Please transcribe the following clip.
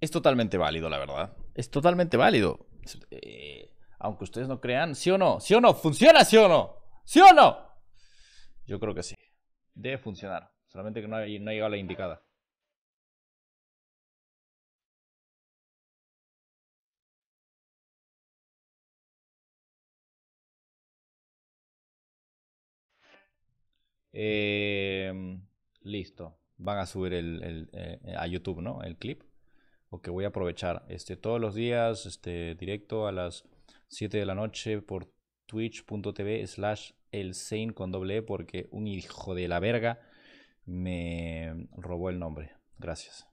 Es totalmente válido, la verdad. Es totalmente válido. Eh, aunque ustedes no crean, ¿sí o no? ¿Sí o no? ¿Funciona, sí o no? ¿Sí o no? Yo creo que sí. Debe funcionar. Solamente que no ha, llegado la indicada. Em, listo van a subir el, eh, a YouTube, ¿no? El clip. que voy a aprovechar este, todos los días, este, directo a las 7 de la noche por twitch.tv slash el con doble e, porque un hijo de la verga me robó el nombre. Gracias.